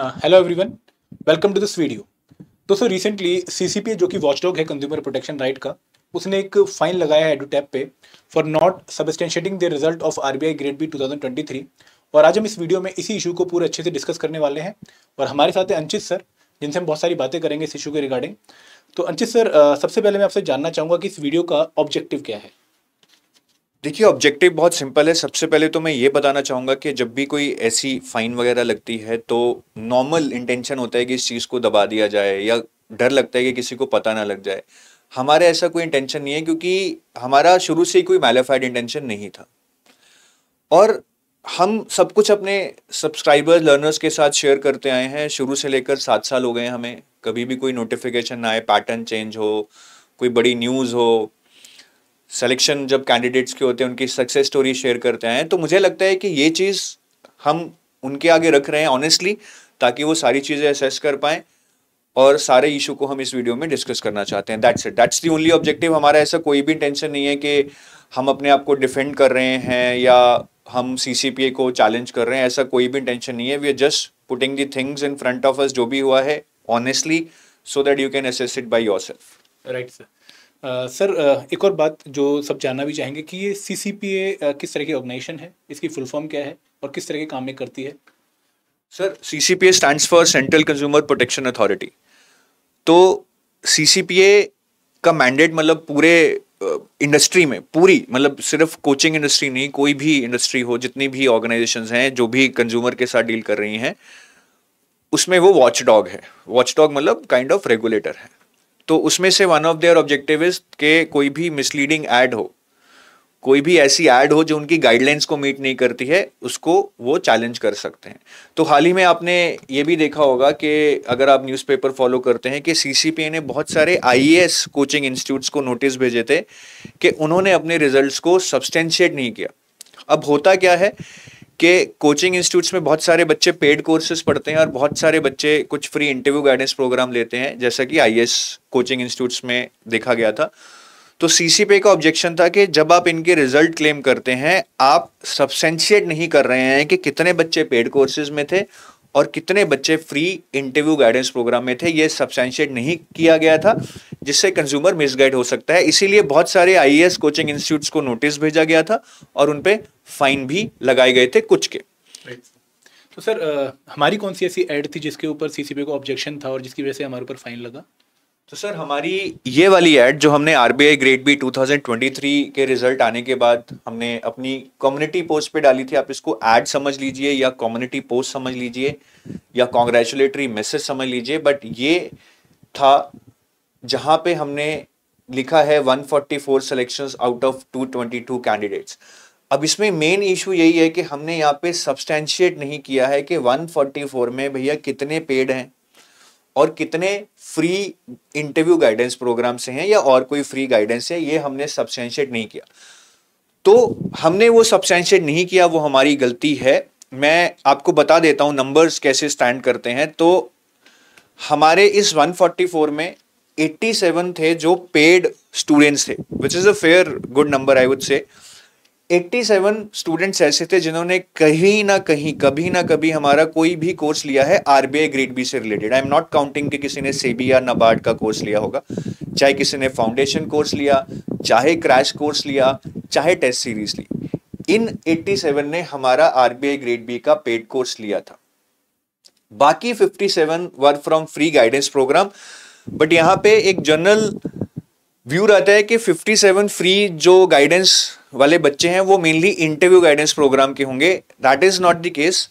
Hello everyone welcome to this video दोस्तों recently CCPA जो कि वॉचडॉग है कंज्यूमर प्रोटेक्शन राइट का उसने एक फाइन लगाया है एडूटैप पे for not substantiating the result of RBI grade B 2023 और आज हम इस वीडियो में इसी इशू को पूरे अच्छे से डिस्कस करने वाले हैं और हमारे साथ है अंचित सर जिनसे हम बहुत सारी बातें करेंगे इस इशू के रिगार्डिंग तो अंचित सर सबसे पहले मैं आपसे जानना चाहूँगा कि इस वीडियो का ऑब्जेक्टिव क्या है देखिए ऑब्जेक्टिव बहुत सिंपल है सबसे पहले तो मैं ये बताना चाहूँगा कि जब भी कोई ऐसी फाइन वगैरह लगती है तो नॉर्मल इंटेंशन होता है कि इस चीज़ को दबा दिया जाए या डर लगता है कि किसी को पता ना लग जाए हमारा ऐसा कोई इंटेंशन नहीं है क्योंकि हमारा शुरू से ही कोई मैलिफाइड इंटेंशन नहीं था और हम सब कुछ अपने सब्सक्राइबर्स लर्नर्स के साथ शेयर करते आए हैं शुरू से लेकर सात साल हो गए हमें कभी भी कोई नोटिफिकेशन आए पैटर्न चेंज हो कोई बड़ी न्यूज़ हो सेलेक्शन जब कैंडिडेट्स के होते हैं उनकी सक्सेस स्टोरी शेयर करते हैं तो मुझे लगता है कि ये चीज़ हम उनके आगे रख रहे हैं ऑनेस्टली ताकि वो सारी चीज़ें असेस कर पाएँ और सारे इशू को हम इस वीडियो में डिस्कस करना चाहते हैं that's it that's the only objective हमारा ऐसा कोई भी टेंशन नहीं है कि हम अपने आप को डिफेंड कर रहे हैं या हम सी को चैलेंज कर रहे हैं ऐसा कोई भी टेंशन नहीं है we are just putting the things in front of us जो भी हुआ है honestly so that you can assess it by yourself right sir sir एक और बात जो सब जानना भी चाहेंगे कि ये सी सी पी ए किस तरह की ऑर्गेनाइजेशन है इसकी फुल फॉर्म क्या है और किस तरह के काम में करती है sir C C P A stand for central consumer protection authority तो सी सी पी ए का मैंडेट मतलब पूरे इंडस्ट्री में पूरी मतलब सिर्फ कोचिंग इंडस्ट्री नहीं कोई भी इंडस्ट्री हो जितनी भी ऑर्गेनाइजेशन हैं जो भी कंज्यूमर के साथ डील कर रही हैं उसमें वो वॉच डॉग है वॉच डॉग मतलब काइंड ऑफ रेगुलेटर है तो उसमें से one of their objective is के कोई भी मिसलीडिंग ऐड हो कोई भी ऐसी ऐड हो जो उनकी गाइडलाइंस को मीट नहीं करती है उसको वो चैलेंज कर सकते हैं तो हाल ही में आपने ये भी देखा होगा कि अगर आप न्यूज़पेपर फॉलो करते हैं कि सीसीपीए ने बहुत सारे आई कोचिंग इंस्टीट्यूट्स को नोटिस भेजे थे कि उन्होंने अपने रिजल्ट्स को सब्सटेंशिएट नहीं किया अब होता क्या है कि कोचिंग इंस्टीट्यूट्स में बहुत सारे बच्चे पेड कोर्सेज पढ़ते हैं और बहुत सारे बच्चे कुछ फ्री इंटरव्यू गाइडेंस प्रोग्राम लेते हैं जैसा कि आई कोचिंग इंस्टीट्यूट्स में देखा गया था तो सी पे का ऑब्जेक्शन था कि जब आप इनके रिजल्ट क्लेम करते हैं आप सबसेंशिएट नहीं कर रहे हैं कि कितने बच्चे पेड कोर्सेज में थे और कितने बच्चे फ्री इंटरव्यू गाइडेंस प्रोग्राम में थे ये सबसेंशिएट नहीं किया गया था जिससे कंज्यूमर मिसगाइड हो सकता है इसीलिए बहुत सारे आई कोचिंग इंस्टीट्यूट्स को नोटिस भेजा गया था और उन पर फाइन भी लगाए गए थे कुछ के तो सर आ, हमारी कौन सी ऐसी एड थी जिसके ऊपर सीसीपी को ऑब्जेक्शन था और जिसकी वजह से हमारे ऊपर फाइन लगा तो सर हमारी ये वाली एड जो हमने R B I grade B 2023 के रिजल्ट आने के बाद हमने अपनी कम्युनिटी पोस्ट पे डाली थी आप इसको एड समझ लीजिए या कम्युनिटी पोस्ट समझ लीजिए या कॉन्ग्रेचुलेटरी मैसेज समझ लीजिए बट ये था जहाँ पे हमने लिखा है 144 सेलेक्शन आउट ऑफ 222 कैंडिडेट्स अब इसमें मेन इशू यही है कि हमने यहाँ पे सब्सटैंशिएट नहीं किया है कि 144 में भैया कितने पेड हैं और कितने फ्री इंटरव्यू गाइडेंस प्रोग्राम से हैं या और कोई फ्री गाइडेंस है ये हमने सब्सटैंशिएट नहीं किया तो हमने वो सब्सटैंशिएट नहीं किया वो हमारी गलती है मैं आपको बता देता हूँ नंबर्स कैसे स्टैंड करते हैं तो हमारे इस 144 में 87 थे जो पेड स्टूडेंट्स थे which is a fair good number I would say 87 students ऐसे थे जिन्होंने कहीं ना कहीं कभी ना कभी हमारा कोई भी कोर्स लिया है आरबीआई ग्रेड बी से related I am not counting कि किसी ने सेबी या नबार्ड का कोर्स लिया होगा चाहे किसी ने फाउंडेशन कोर्स लिया चाहे क्रैश कोर्स लिया चाहे टेस्ट सीरीज ली इन 87 ने हमारा आरबीआई ग्रेड बी का पेड कोर्स लिया था बाकी 57 were from free guidance program but यहाँ पे एक जनरल व्यू रहता है कि 57 फ्री जो गाइडेंस वाले बच्चे हैं वो मेनली इंटरव्यू गाइडेंस प्रोग्राम के होंगे that is not the case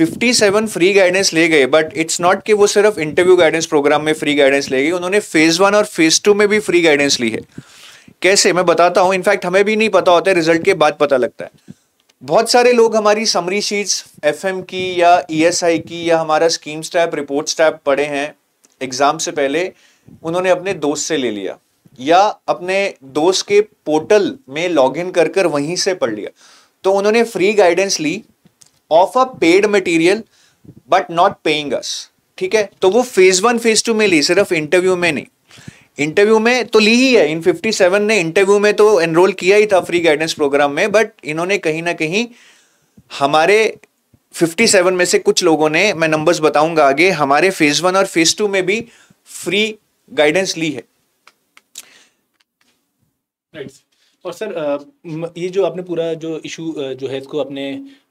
57 free guidance ले गए बट इट्स नॉट कि वो सिर्फ इंटरव्यू गाइडेंस प्रोग्राम में फ्री गाइडेंस ले गए उन्होंने फेज़ वन और फेज़ टू में भी फ्री गाइडेंस ली है कैसे मैं बताता हूँ इनफैक्ट हमें भी नहीं पता होता है रिजल्ट के बाद पता लगता है बहुत सारे लोग हमारी समरी शीट्स एफ की या ई e की या हमारा स्कीम्स टाइप रिपोर्ट्स टाइप पढ़े हैं एग्ज़ाम से पहले उन्होंने अपने दोस्त से ले लिया या अपने दोस्त के पोर्टल में इन कर कर वहीं से पढ़ लिया तो उन्होंने फ्री गाइडेंस ली of a paid material but not paying us ठीक है तो वो फेज वन फेज टू में ली सिर्फ इंटरव्यू में नहीं इंटरव्यू में तो ली ही है इन 57 ने इंटरव्यू में तो एनरोल किया ही था फ्री गाइडेंस प्रोग्राम में बट इन्होंने कहीं ना कहीं हमारे 57 में से कुछ लोगों ने मैं नंबर्स बताऊंगा आगे हमारे फेज वन और फेज टू में भी फ्री गाइडेंस ली है राइट और सर ये जो आपने पूरा जो इशू जो है इसको आपने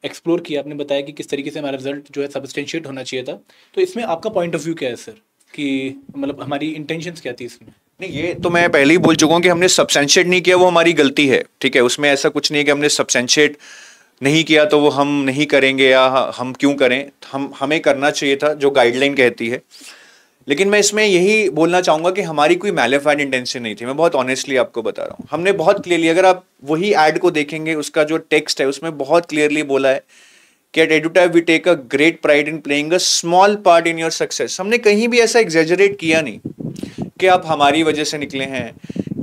एक्सप्लोर किया आपने बताया कि किस तरीके से हमारा रिजल्ट जो है सबस्टेंशिएट होना चाहिए था तो इसमें आपका पॉइंट ऑफ व्यू क्या है सर कि मतलब हमारी इंटेंशंस क्या थी इसमें नहीं ये तो मैं पहले ही बोल चुका हूँ कि हमने सबसेंशियट नहीं किया वो हमारी गलती है ठीक है उसमें ऐसा कुछ नहीं है कि हमने सबसेंशियट नहीं किया तो वो हम नहीं करेंगे या हम क्यों करें हम हमें करना चाहिए था जो गाइडलाइन कहती है लेकिन मैं इसमें यही बोलना चाहूंगा कि हमारी कोई मैलेफाइड इंटेंशन नहीं थी मैं बहुत ऑनेस्टली आपको बता रहा हूँ हमने बहुत क्लियरली अगर आप वही एड को देखेंगे उसका जो टेक्स्ट है उसमें बहुत क्लियरली बोला है कि at Edutap we take a great pride in playing a small part in your success हमने कहीं भी ऐसा एग्जेजरेट किया नहीं कि आप हमारी वजह से निकले हैं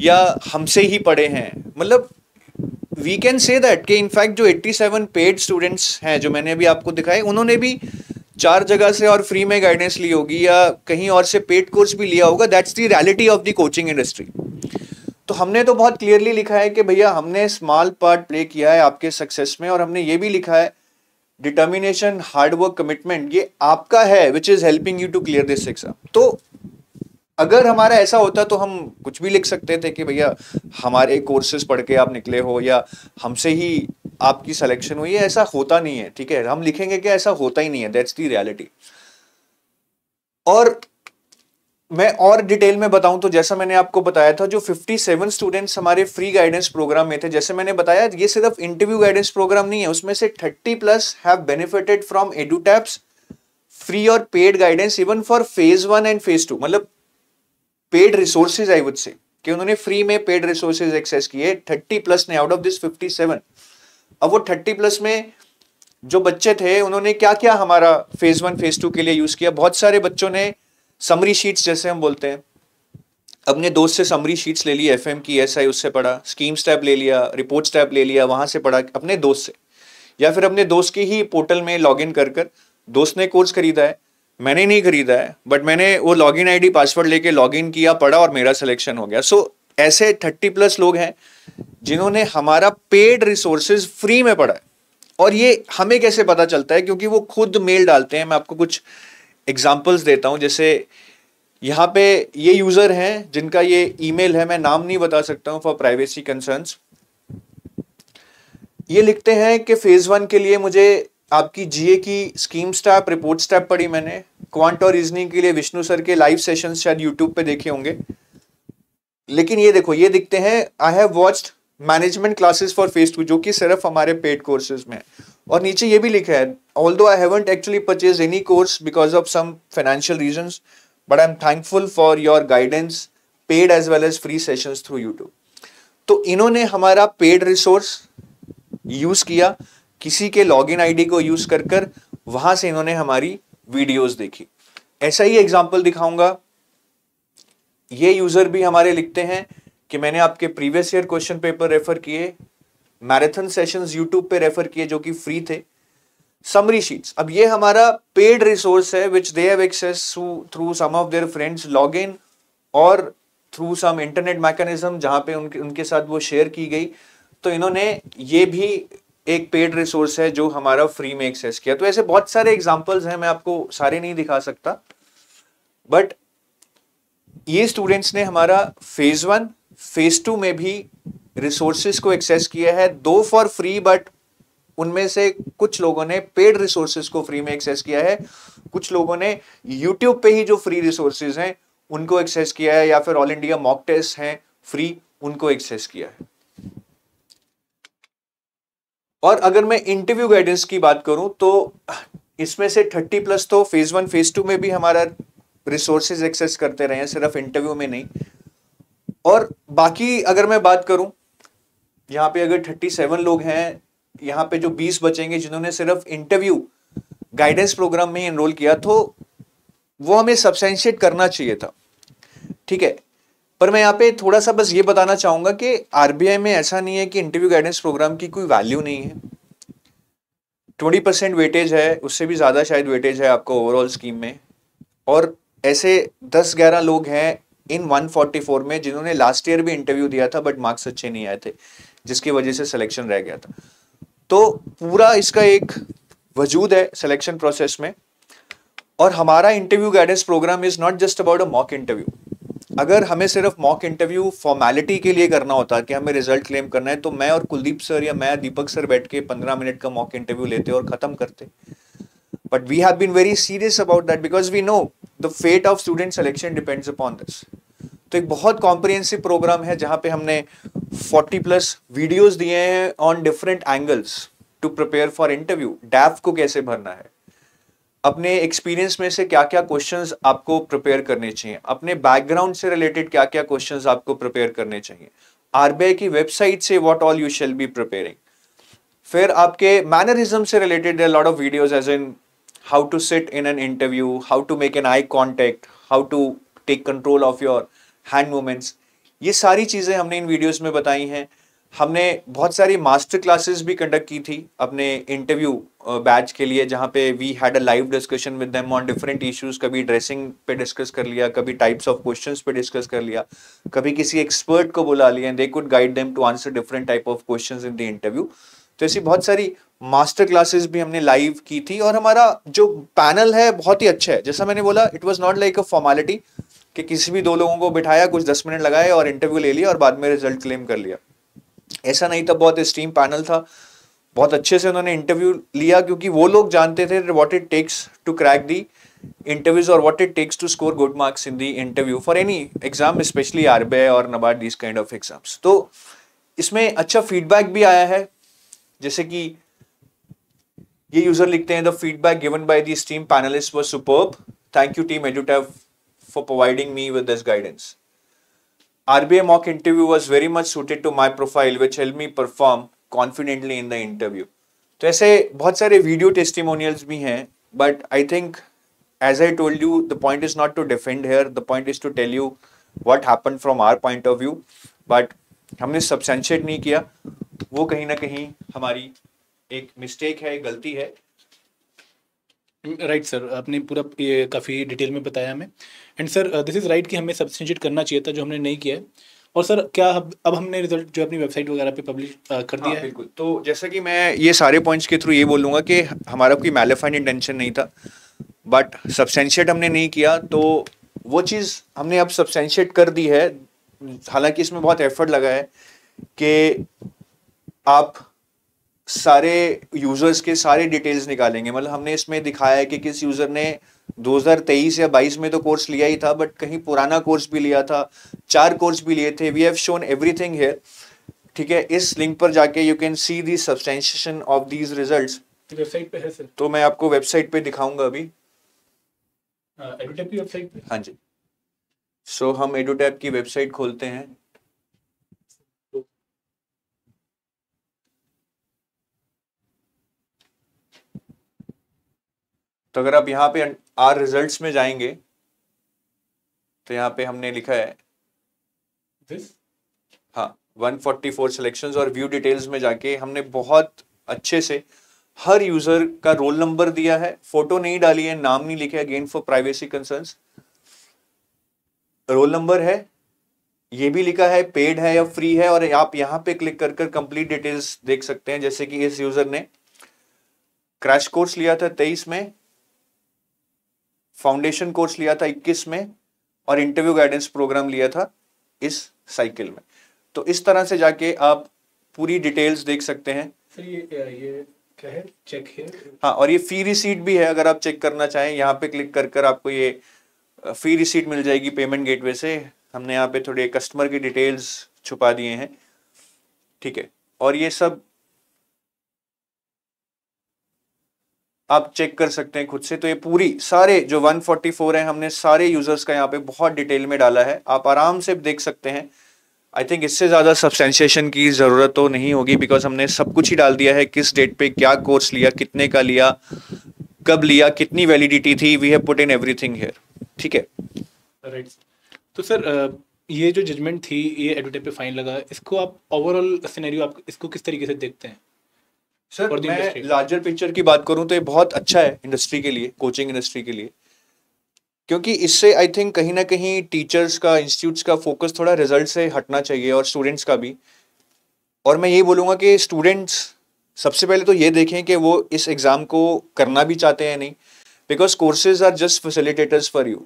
या हमसे ही पढ़े हैं मतलब वी कैन से दैट कि इनफैक्ट जो 87 पेड स्टूडेंट्स हैं जो मैंने अभी आपको दिखाए उन्होंने भी चार जगह से और फ्री में गाइडेंस ली होगी या कहीं और से पेड कोर्स भी लिया होगा that's the reality of the coaching industry तो हमने तो बहुत क्लियरली लिखा है कि भैया हमने स्मॉल पार्ट प्ले किया है आपके सक्सेस में और हमने ये भी लिखा है डिटर्मिनेशन हार्डवर्क कमिटमेंट ये आपका है which is helping you to clear this exam तो अगर हमारा ऐसा होता तो हम कुछ भी लिख सकते थे कि भैया हमारे कोर्सेज पढ़ के आप निकले हो या हमसे ही आपकी सिलेक्शन हुई है ऐसा होता नहीं है ठीक है हम लिखेंगे कि ऐसा होता ही नहीं है दैट्स दी रियलिटी और मैं और डिटेल में बताऊं तो जैसा मैंने आपको बताया था जो 57 स्टूडेंट्स हमारे फ्री गाइडेंस प्रोग्राम में थे जैसे मैंने बताया ये सिर्फ इंटरव्यू गाइडेंस प्रोग्राम नहीं है उसमें से 30 plus have benefited from Edutap's free और paid guidance even for phase one and phase two मतलब paid resources I would say कि उन्होंने फ्री में पेड रिसोर्सेज एक्सेस किए 30 प्लस ने आउट ऑफ दिस 57 अब वो थर्टी प्लस में जो बच्चे थे उन्होंने क्या क्या हमारा फेज वन फेज टू के लिए यूज किया बहुत सारे बच्चों ने समरी शीट्स जैसे हम बोलते हैं अपने दोस्त से समरी शीट्स ले ली एफ की एस आई उससे पढ़ा स्कीम्स टैब ले लिया रिपोर्ट्स टैब ले लिया वहां से पढ़ा अपने दोस्त से या फिर अपने दोस्त के ही पोर्टल में लॉग इन कर कर दोस्त ने कोर्स खरीदा है मैंने नहीं खरीदा है बट मैंने वो लॉगिन आईडी पासवर्ड लेके लॉग इन किया पढ़ा और मेरा सिलेक्शन हो गया सो so, ऐसे थर्टी प्लस लोग हैं जिन्होंने हमारा पेड रिसोर्सेज फ्री में पढ़ा है और ये हमें कैसे पता चलता है क्योंकि वो खुद मेल डालते हैं मैं आपको कुछ एग्जाम्पल्स देता हूँ जैसे यहाँ पे ये यूज़र हैं जिनका ये ईमेल है मैं नाम नहीं बता सकता हूँ फॉर प्राइवेसी कंसर्न्स ये लिखते हैं कि फेज़ वन के लिए मुझे आपकी जीए की स्कीम स्टैप रिपोर्ट स्टैप पढ़ी मैंने क्वांट और रीजनिंग के लिए विष्णु सर के लाइव सेशन शायद यूट्यूब पे देखे होंगे लेकिन ये देखो ये दिखते हैं I have watched management classes for phase two जो कि सिर्फ हमारे पेड कोर्सेज में और नीचे ये भी लिखा है although I haven't actually purchase any course because of some financial reason but I am thankful for your guidance paid as well as free sessions through YouTube तो इन्होंने हमारा पेड रिसोर्स यूज किया किसी के log I D को use कर कर वहां से इन्होंने हमारी वीडियोज देखी ऐसा ही एग्जाम्पल दिखाऊंगा ये यूजर भी हमारे लिखते हैं कि मैंने आपके previous year question paper refer किए मैराथन सेशंस यूट्यूब पे रेफर किए जो कि फ्री थे समरी शीट्स अब ये हमारा पेड रिसोर्स है which they have access through some of their friends log in और थ्रू सम इंटरनेट मैकेनिज्म जहाँ पे उनके उनके साथ वो शेयर की गई तो इन्होंने ये भी एक पेड रिसोर्स है जो हमारा फ्री में एक्सेस किया तो ऐसे बहुत सारे एग्जाम्पल्स हैं मैं आपको सारे नहीं दिखा सकता बट ये स्टूडेंट्स ने हमारा फेज़ वन फेज़ टू में भी रिसोर्सेज को एक्सेस किया है दो फॉर फ्री बट उनमें से कुछ लोगों ने पेड रिसोर्सेज को फ्री में एक्सेस किया है कुछ लोगों ने यूट्यूब पे ही जो फ्री रिसोर्सेज हैं उनको एक्सेस किया है या फिर ऑल इंडिया मॉक टेस्ट हैं फ्री उनको एक्सेस किया है और अगर मैं इंटरव्यू गाइडेंस की बात करूं तो इसमें से 30 प्लस तो फेज वन फेज टू में भी हमारा रिसोर्सेज एक्सेस करते रहे हैं सिर्फ इंटरव्यू में नहीं और बाकी अगर मैं बात करूं यहाँ पे अगर थर्टी सेवन लोग हैं यहाँ पे जो बीस बचेंगे जिन्होंने सिर्फ इंटरव्यू गाइडेंस प्रोग्राम में इनरोल किया तो वो हमें सब्सेंशिएट करना चाहिए था ठीक है पर मैं यहाँ पे थोड़ा सा बस ये बताना चाहूँगा कि आरबीआई में ऐसा नहीं है कि इंटरव्यू गाइडेंस प्रोग्राम की कोई वैल्यू नहीं है ट्वेंटी परसेंट वेटेज है उससे भी ज़्यादा शायद वेटेज है आपको ओवरऑल स्कीम में और ऐसे दस ग्यारह लोग हैं इन 144 में जिन्होंने लास्ट ईयर भी इंटरव्यू दिया था बट मार्क्स अच्छे नहीं आए थे जिसकी वजह से सिलेक्शन रह गया था तो पूरा इसका एक वजूद है सिलेक्शन प्रोसेस में और हमारा interview guidance program is not just about a mock interview अगर हमें सिर्फ मॉक इंटरव्यू फॉर्मेलिटी के लिए करना होता कि हमें रिजल्ट क्लेम करना है तो मैं और कुलदीप सर या मैं दीपक सर बैठ के पंद्रह मिनट का मॉक इंटरव्यू लेते और ख़त्म करते But we have been very serious about that because we know the fate of student selection depends upon this. तो एक बहुत कॉम्प्रिहेंसिव प्रोग्राम है जहां पे हमने 40 प्लस वीडियोस दिए हैं on different angles to prepare for interview DAF को कैसे भरना है अपने एक्सपीरियंस में से क्या क्या क्वेश्चंस आपको प्रिपेयर करने चाहिए अपने बैकग्राउंड से रिलेटेड क्या क्या क्वेश्चंस आपको प्रिपेयर करने चाहिए आरबीआई की वेबसाइट से what all you shall be preparing फिर आपके मैनरिज्म से related lot of videos as in how to sit in an interview how to make an eye contact how to take control of your hand movements ये सारी चीज़ें हमने इन videos में बताई हैं हमने बहुत सारी मास्टर क्लासेस भी कंडक्ट की थी अपने इंटरव्यू बैच के लिए जहाँ पे we had a live discussion with them on different issues कभी ड्रेसिंग पे डिस्कस कर लिया कभी टाइप्स ऑफ क्वेश्चंस पे डिस्कस कर लिया कभी किसी एक्सपर्ट को बुला लिया they could guide them to answer different type of questions in the interview तो ऐसी बहुत सारी मास्टर क्लासेस भी हमने लाइव की थी और हमारा जो पैनल है बहुत ही अच्छा है जैसा मैंने बोला it was not like a formality कि किसी भी दो लोगों को बिठाया कुछ दस मिनट लगाए और इंटरव्यू ले लिया और बाद में रिजल्ट क्लेम कर लिया ऐसा नहीं था बहुत स्ट्रीम पैनल था बहुत अच्छे से उन्होंने इंटरव्यू लिया क्योंकि वो लोग जानते थे what it takes to crack the interviews और what it takes to score good marks in the interview for any exam specially R और NABARD these kind of exams तो इसमें अच्छा फीडबैक भी आया है जैसे कि ये यूजर लिखते हैं the feedback given by the esteemed panelist was superb thank you team Edutap for providing me with this guidance RBI mock interview was very much suited to my profile which help me perform confidently in the interview तो ऐसे बहुत सारे video testimonials भी हैं but I think as I told you the point is not to defend here the point is to tell you what happen from our point of view but हमने substantiate नहीं किया वो कहीं ना कहीं हमारी एक मिस्टेक है गलती है राइट सर आपने पूरा काफ़ी डिटेल में बताया हमें and sir this is right कि हमें सब्सटिट्यूट करना चाहिए था जो हमने नहीं किया है और सर क्या अब अब हमने रिजल्ट जो अपनी वेबसाइट वगैरह पे पब्लिश uh, कर दिया हाँ, है बिल्कुल तो जैसा कि मैं ये सारे पॉइंट्स के थ्रू ये बोलूँगा कि हमारा कोई मैलेफाइन इंटेंशन नहीं था बट सब्सटेंशिएट हमने नहीं किया तो वो चीज़ हमने अब सब्सटेंशिएट कर दी है हालांकि इसमें बहुत एफर्ट लगा है कि आप सारे यूज़र्स के सारे डिटेल्स निकालेंगे मतलब हमने इसमें दिखाया है कि किस यूज़र ने 2023 या 22 में तो कोर्स लिया ही था बट कहीं पुराना कोर्स भी लिया था चार कोर्स भी लिए थे we have shown everything here ठीक है इस लिंक पर जाके you can see the substantiation of these result website पे है सर तो मैं आपको वेबसाइट पे दिखाऊंगा अभी हाँ, की वेबसाइट पे हाँ जी सो so, हम एडोटैप की वेबसाइट खोलते हैं तो अगर आप यहाँ पे आर रिजल्ट्स में जाएंगे तो यहाँ पे हमने लिखा है This? हाँ 144 सिलेक्शंस और व्यू डिटेल्स में जाके हमने बहुत अच्छे से हर यूजर का रोल नंबर दिया है फोटो नहीं डाली है नाम नहीं लिखे again for privacy concerns roll number है ये भी लिखा है पेड है या फ्री है और आप यहाँ पे क्लिक कर कर कंप्लीट डिटेल्स देख सकते हैं जैसे कि इस यूजर ने क्रैश कोर्स लिया था तेईस में फाउंडेशन कोर्स लिया था 21 में और इंटरव्यू गाइडेंस प्रोग्राम लिया था इस साइकिल में तो इस तरह से जाके आप पूरी डिटेल्स देख सकते हैं सर ये ये क्या है चेक है हाँ और ये फी रिसीट भी है अगर आप चेक करना चाहें यहाँ पे क्लिक कर कर आपको ये फी रिसीट मिल जाएगी पेमेंट गेटवे से हमने यहाँ पे थोड़े कस्टमर की डिटेल्स छुपा दिए हैं ठीक है और ये सब आप चेक कर सकते हैं खुद से तो ये पूरी सारे जो 144 है हमने सारे यूजर्स का यहाँ पे बहुत डिटेल में डाला है आप आराम से देख सकते हैं आई थिंक इससे ज़्यादा सब्सटेंशिएशन की ज़रूरत तो नहीं होगी बिकॉज हमने सब कुछ ही डाल दिया है किस डेट पे क्या कोर्स लिया कितने का लिया कब लिया कितनी वैलिडिटी थी we have put in thing here ठीक है राइट तो सर ये जो जजमेंट थी ये एडवोटेट पे फाइन लगा इसको आप ओवरऑल सिनेरियो आप इसको किस तरीके से देखते हैं सर मैं लार्जर पिक्चर की बात करूं तो ये बहुत अच्छा है इंडस्ट्री के लिए कोचिंग इंडस्ट्री के लिए क्योंकि इससे आई थिंक कहीं ना कहीं टीचर्स का इंस्टीट्यूट्स का फोकस थोड़ा रिजल्ट से हटना चाहिए और स्टूडेंट्स का भी और मैं यही बोलूँगा कि स्टूडेंट्स सबसे पहले तो ये देखें कि वो इस एग्ज़ाम को करना भी चाहते हैं नहीं because courses are just facilitators for you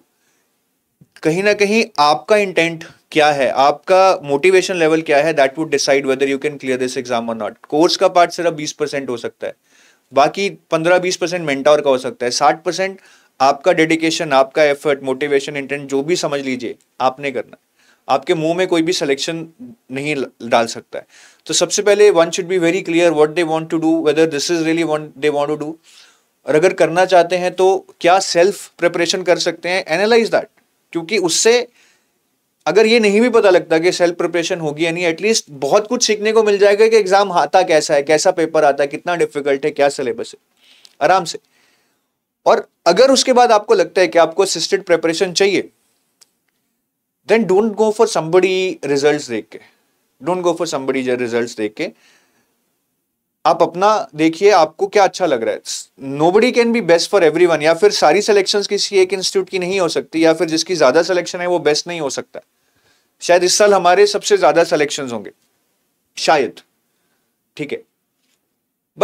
कहीं ना कहीं आपका इंटेंट क्या है आपका मोटिवेशन लेवल क्या है that would decide whether you can clear this exam और नॉट कोर्स का पार्ट सिर्फ बीस परसेंट हो सकता है बाकी पंद्रह बीस परसेंट मेंटोर का हो सकता है साठ परसेंट आपका डेडिकेशन आपका एफर्ट मोटिवेशन इंटेंट जो भी समझ लीजिए आपने करना आपके मुंह में कोई भी सिलेक्शन नहीं डाल सकता है तो सबसे पहले one should be very clear what they want to do whether this is really they want to do और अगर करना चाहते हैं तो क्या सेल्फ प्रिपरेशन कर सकते हैं एनालाइज दैट क्योंकि उससे अगर ये नहीं भी पता लगता कि सेल्फ प्रिपरेशन होगी यानी एटलीस्ट बहुत कुछ सीखने को मिल जाएगा कि एग्जाम आता कैसा है कैसा पेपर आता है कितना डिफिकल्ट है क्या सिलेबस है आराम से और अगर उसके बाद आपको लगता है कि आपको असिस्टेड प्रिपरेशन चाहिए then don't go for somebody result देख के don't go for somebody result देख के आप अपना देखिए आपको क्या अच्छा लग रहा है nobody can be best for every या फिर सारी सिलेक्शन किसी एक इंस्टीट्यूट की नहीं हो सकती या फिर जिसकी ज्यादा सिलेक्शन है वो बेस्ट नहीं हो सकता शायद इस साल हमारे सबसे ज्यादा सिलेक्शन होंगे शायद ठीक है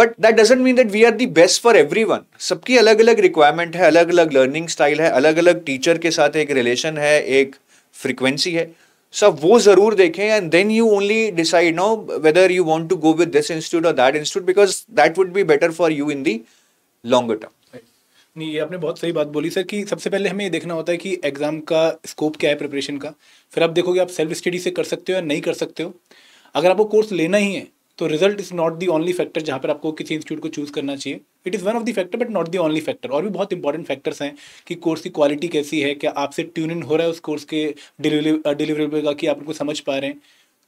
but that doesn't mean that we are the best for everyone सबकी अलग अलग रिक्वायरमेंट है अलग अलग लर्निंग स्टाइल है अलग अलग टीचर के साथ एक रिलेशन है एक फ्रिक्वेंसी है सब वो ज़रूर देखें and then you only decide know whether you want to go with this institute और that institute because that would be better for you in the longer term नहीं ये आपने बहुत सही बात बोली सर कि सबसे पहले हमें ये देखना होता है कि एग्ज़ाम का स्कोप क्या है प्रिपरेशन का फिर आप देखोगे आप सेल्फ स्टडी से कर सकते हो या नहीं कर सकते हो अगर आपको कोर्स लेना ही है तो result is not the only factor जहाँ पर आपको किसी इंस्टीट्यूट को चूज़ करना चाहिए it is one of the factor but not the only factor और भी बहुत इंपॉर्टेंट फैक्टर्स हैं कि कोर्स की क्वालिटी कैसी है क्या आपसे ट्यून इन हो रहा है उस कोर्स के डिलीवरी डिलीवरेबल का कि आप उनको समझ पा रहे हैं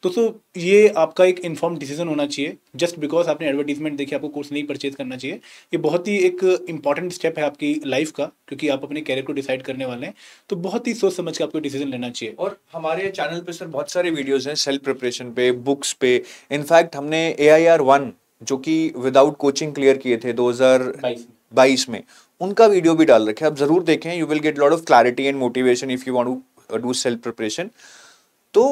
तो सो तो ये आपका एक इन्फॉर्म डिसीजन होना चाहिए जस्ट बिकॉज आपने एडवर्टीजमेंट देखी आपको कोर्स नहीं परचेज करना चाहिए ये बहुत ही एक इंपॉर्टेंट स्टेप है आपकी लाइफ का क्योंकि आप अपने कैरियर को डिसाइड करने वाले हैं तो बहुत ही सोच समझ के आपको डिसीजन लेना चाहिए और हमारे चैनल पे सर बहुत सारे वीडियोज हैं सेल्फ प्रिपरेशन पे बुक्स पे इनफैक्ट हमने ए आई आर वन जो कि विदाउट कोचिंग क्लियर किए थे दो बाईस में उनका वीडियो भी डाल रखे आप जरूर देखें you will get lot of clarity and motivation if you want to do self preparation तो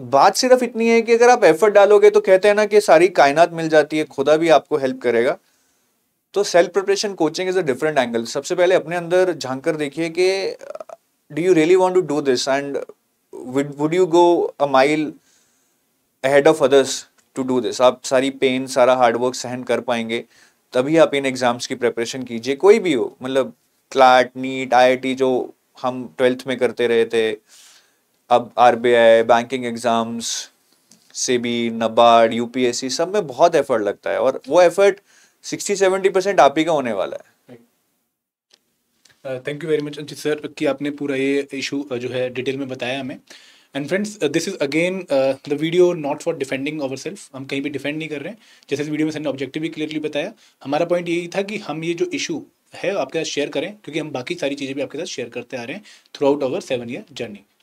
बात सिर्फ इतनी है कि अगर आप एफर्ट डालोगे तो कहते हैं ना कि सारी कायनात मिल जाती है खुदा भी आपको हेल्प करेगा तो self preparation coaching is a different angle सबसे पहले अपने अंदर झांक कर देखिए कि do you really want to do this and would you go a mile ahead of others to do this आप सारी पेन सारा हार्डवर्क सहन कर पाएंगे तभी आप इन एग्जाम्स की प्रिपरेशन कीजिए कोई भी हो मतलब क्लाट नीट आई जो हम ट्वेल्थ में करते रहे थे अब I banking exams SEBI NABARD UPSC सब में बहुत एफर्ट लगता है और वो एफर्ट सिक्सटी सेवेंटी परसेंट आप ही का होने वाला है thank you very much Anjit sir कि आपने पूरा ये इशू uh, जो है डिटेल में बताया हमें and friends this is again the video not for defending our self हम कहीं भी डिफेंड नहीं कर रहे हैं जैसे इस वीडियो में सर ने ऑब्जेक्टिव भी क्लियरली बताया हमारा पॉइंट यही था कि हम ये जो इशू है आपके साथ शेयर करें क्योंकि हम बाकी सारी चीज़ें भी आपके साथ शेयर करते आ रहे हैं throughout our seven year journey